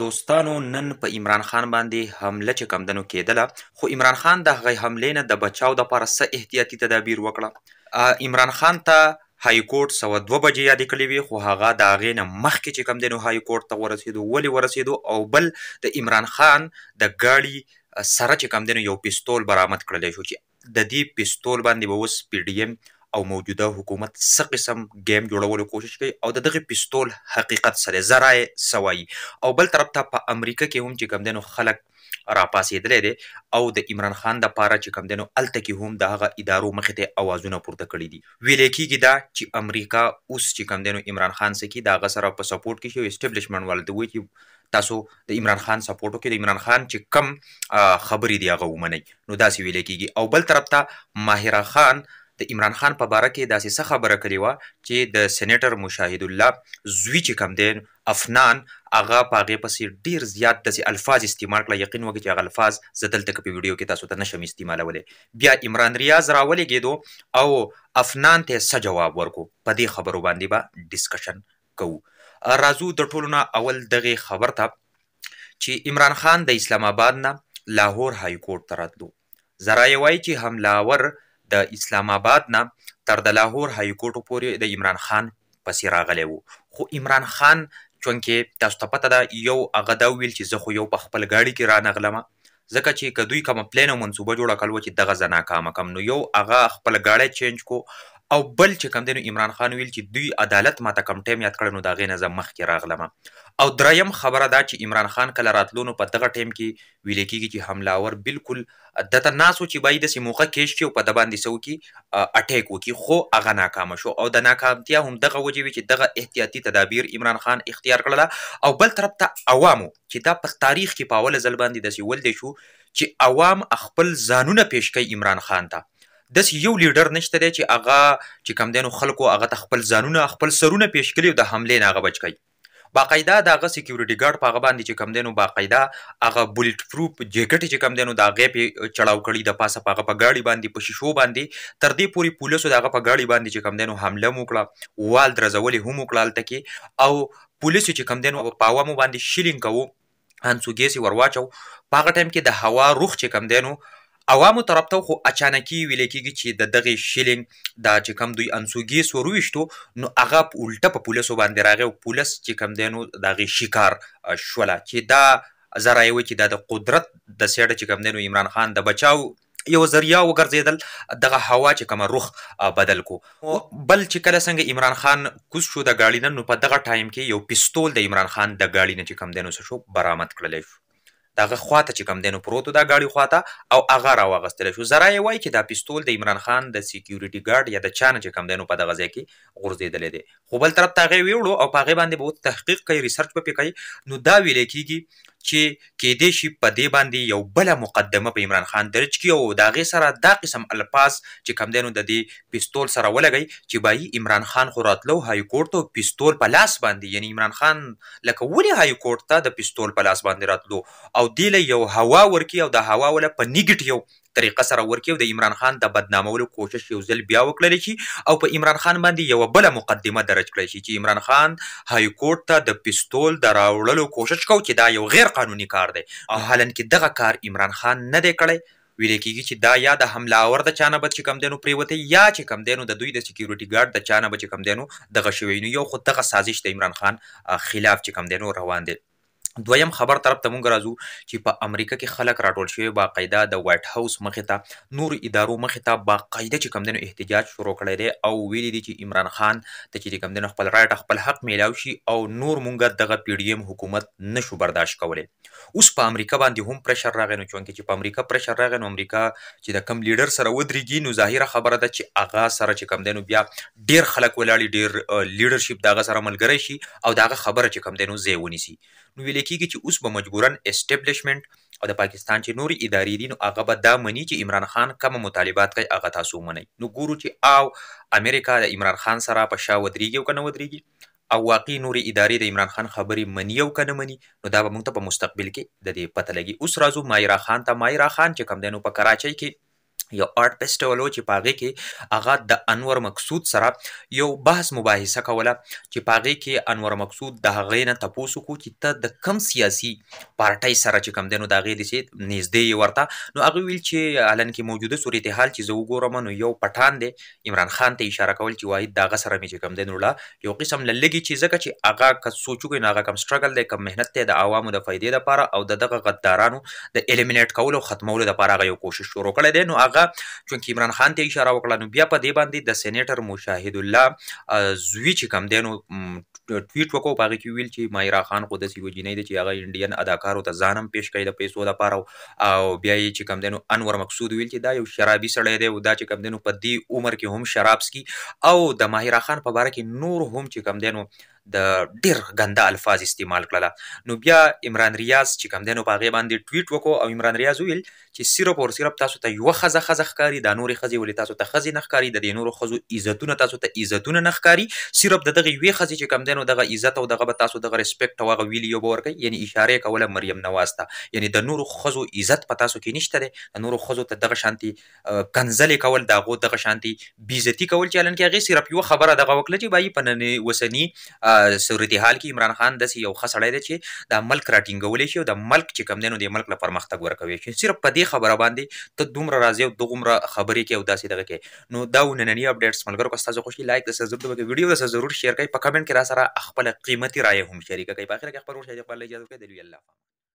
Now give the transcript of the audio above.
دوستانو نن په عمران خان باندې حمله چې کمدنو کېدله خو عمران خان د هغې حملې نه د بچاو دپاره څه احتیاطي تدابیر وکړه عمران خان ته های کورټ سوه دوه بجې یادې کړې وې خو هغه د هغې نه مخکې چې کم دی نو های کورټ ته ورسېدو ولې ورسېدو او بل د عمران خان د ګاډي سره چې کم دی نو یو پستول برامد کړلی شو چې د دې پستول باندې به اوس پی ډي ایم او موجوده حکومت څه قسم ګیم جوړولو کوشش کوي او د دغه پستول حقیقت سره زرای سوای او بل طرف ته په امریکا کې هم چې کم دنو خلک راپاسېدلې دي او د عمران خان د پاره چې کم دنو الته کې هم د هغه ادارو مخې ته اوازونه پورته کړي دي ویل کېږي دا چې امریکا اوس چې کم دنو عمران خان سره کې دا غ سره په سپورټ کې شو اسټابلیشمنت ول دوی چې تاسو د عمران خان سپورټو کې د عمران خان چې کم خبرې دی هغه ومني نو دا سی ویل کېږي او بل طرف ته ماهر خان د عمران خان په باره کې داسې څه خبره کړې وه چې د سېنیټر مشاهد الله زوی چې کم دی افنان هغه په هغې پسې ډېر زیات داسې الفاظ استعمال کړل یقین وکړئ چې هغه الفاظ زه دلته په ویډیو کې تاسو ته نشم استعمالولی بیا عمران ریاض راولېږېدو او افنان ته څه جواب ورکړو په دې خبرو باندې به با ډسکشن کوو راځو د ټولو نه اول دغې خبر ته چې عمران خان د اسلام آباد نه لاهور های کورټ ته راتلو ذرایع وایي چې حملاور د اسلام آباد نه تر د لاهور های کورټ پورې د عمران خان پسې راغلی وو خو عمران خان چونکې تاسو ته پته ده یو هغه دا ویل چې زه خو یو په خپل ګاډي کې رانغلم ځکه چې کدوې کوم پلان او منصوبه جوړه کول چې دغه ځنا کام کم نو یو هغه خپل ګاډي چینج کو او بل چې کوم دی عمران خان ویل چې دوی عدالت ماته کم ټایم یاد کړنو دا غي نه زم مخ کې راغلم او دریم خبره دا چې عمران خان کله راتلونو په دغه ټایم کې ویل کېږي چې حملاور بالکل دته ناسو چې باید سې موخه کېش کې او په د باندې سو کې اٹیک وکي خو هغه ناکام شو او د ناکامتیا هم دغه وجه وی چې دغه احتیاطي تدابیر عمران خان اختیار کړل او بل طرف ته عوامو چې دا په تاریخ کې په اول ځل باندې د سې ول دي شو چې عوام خپل ځانونه پیش کوي عمران خان ته د یو لیډر نشته دی چې هغه چې کم دینو خلکو هغه تخپل ځانونه خپل سرونه پیش کړي او د حمله نه هغه بچ کړي باقاعده دا غ سکیورټي ګارد په هغه باندې چې کم دینو باقاعده هغه بولټ پروف جیکټ چې کم دینو دا غې په چړاو کړي د پاسه په هغه په گاډي باندې په شیشو باندې تر دې پوری پولیسو دا هغه په گاډي باندې چې کم دینو حمله وکړه وال درځولې هم وکړه لته او پولیسو چې کم دینو په عوامو باندې شیلینګ کوو هانسوګیسی ورواچو په هغه ټایم کې د هوا روخ چې کم دینو عوامو طرف ته خو اچانکي ویل کېږي چې د دغه شیلینګ دا چې کم دوی انسوګي سورويشتو نو هغه الټه په پولیسو باندې راغی او پولیس چې کم دینو دغه شکار شولا چې دا زرایوي چې دا د قدرت د سیړه چې کم دینو عمران خان د بچاو یو ذریعہ وګرځیدل دغه هوا چې کوم رخ بدل کو بل چې کله څنګه عمران خان کوز شو د گاډی نن په دغه ټایم کې یو پستول د عمران خان د گاډی نه چې کم دینو شو برامت کړل شو دغه خواته چې کم دینو پروت دا گاډي خواته او هغه را وغستل شو زرا یې وای چې دا پستول د عمران خان د سکیورټي گارد یا د چانه چې کم دینو په دغه ځای کې غورځیدل دي خو بل طرف ته غوي وړو او پاغه باندې به تحقیق کوي ریسرچ به کوي نو دا ویل کیږي چې کېدې شي په دې باندې یو بل مقدمه په عمران خان درج کی او داغه سره دا قسم الفاظ چې کم دینو د دې پستول سره ولګي چې بای عمران خان خو راتلو های کورټ ته پستول په لاس باندې یعنی عمران خان لکه ولې های کورټ ته د پستول په لاس باندې راتلو او دی له یو هوا ورکی او د هوا ول په نیگیټیو طریقه سره ورکړي او د عمران خان د بدنامولو کوشش یو ځل بیا وکړل شي او په عمران خان باندې یو بل مقدمه درج کړی شي چې عمران خان های کورټ ته د پستول د راوړلو کوشش کو چې دا یو غیر قانوني کار دی او حالن کې دغه کار عمران خان نه دی کړی ویل کېږي چې دا یا د حمله اور د چانه بچ کم دینو پریوته یا چې کم دینو د دوی د سکیورټي ګارد د چانه بچ کم دینو دغه شوی نو یو خو دغه سازش د عمران خان خلاف چې کم دینو روان دی دویم خبر طرف ته مونږ راځو چې په امریکا کې خلک راټول شوی باقاعده د وایټ هاوس مخې ته نور ادارو مخې ته باقاعده چې کمدنو احتجاج شروع کړی دی او ویلي دي چې عمران خان ته چې کمدنو خپل رائټ خپل حق میلاو شي او نور مونږ دغه پی ډی ایم حکومت نشو برداشت کولی اوس په امریکا باندې هم پرشر راغی نو چونکه چې په امریکا پرشر راغی نو امریکا چې د کم لیډر سره ودرېږي نو ظاهره خبره ده چې اغا سره چې کمدنو بیا ډیر خلک ولاړي ډیر لیډرشپ دغه سره ملګری شي او دغه خبره چې کمدنو زیونی سي نو ویلي کیږي چې اوس به مجبورن اسټابلیشمنت او د پاکستان چې نوري ادارې دي نو هغه به دا مني چې عمران خان کوم مطالبات کوي هغه تاسو منئ نو ګورو چې او امریکا د عمران خان سره په شا ودرېږي او که نه ودرېږي او واقعي نوري ادارې د عمران خان خبرې مني او که نه مني نو دا به موږ ته په مستقبل کې د دې پته لګي اوس راځو مایرا خان ته مایرا خان چې کوم دی نو په کراچۍ کې یو آرټ پېسټولو چې په هغې کې هغه د انور مقصود سره یو بحث مباحثه کوله چې په هغې کې انور مقصود د هغې نه تپوس وکړو چې ته د کم سیاسي پارټۍ سره چې کم دی نو د هغې داسې نږدې یې ورته نو هغه ویل چې حالن کې موجوده صورتحال چې زه وګورم نو یو پټان دی عمران خان ته اشاره کول چې واحد د هغه سره مې چې کم دی نو لا یو قسم له لږې چې ځکه چې هغه که سوچ وکړي نو هغه کم سټرګل دی کم محنت دی د عوامو د فایدې لپاره او د دغه غدارانو د الیمینیټ کولو ختمولو لپاره هغه یو کوشش شروع کړی دی نو هغه هغه چونکی عمران خان ته اشاره وکړه نو بیا په دې باندې د سېنیټر مشاهد الله زوی چې کم دی نو ټویټ وکړو په هغه کې ویل چې مایرا خان خو داسې یوه جینۍ ده چې هغه انډین اداکارو ته ځان هم پیش کوي د پیسو دپاره او بیا یې چې کم دی نو انور مقصود ویل چې دا یو شرابي سړی دی او دا چې کم دی نو په دې عمر کې هم شراب څکي او د ماهرا خان په باره کې نور هم چې کم دی نو د ډیر غنده الفاظ استعمال کړل نو بیا عمران ریاض چې کم دینو پاغه باندې ټویټ وکاو او عمران ریاض ویل چې صرف او صرف تاسو ته یو خزه خزه ښکاری د نورې خزه ولې تاسو ته خزه نه ښکاری د نورو خزو عزتونه تاسو ته عزتونه نه ښکاری صرف دغه وی خزه چې کم دینو دغه عزت او دغه تاسو دغه ریسپیکټ او هغه ویلی یو ورکه یعنی اشاره کوله مریم نواز ته یعنی د نورو خزو عزت په تاسو کې نشته د نورو خزو ته دغه شانتي کنزلې کول دغه دغه شانتي بیزتی کول چلن کې هغه صرف یو خبره دغه وکړه چې بای په نن وسنی صورتحال کې عمران خان داسې یو ښه سړی دی چې دا ملک راټینګولی شي او د ملک چې کم دی نو د ملک له پرمختګ ورکوي شي صرف په دې خبره باندې ته دومره راضي او دومره خبرې کوي او داسې دغه کوي نو دا نننی اپډیټس ملګرو که ستاسو خوښي لایک د ضرور وکړئ ویډیو د ضرور شیر کړئ په کمنټ کې را سره خپل قیمتي رایه هم شریکه کړئ په اخر کې خبر ورشي خپل اجازه کې دی الله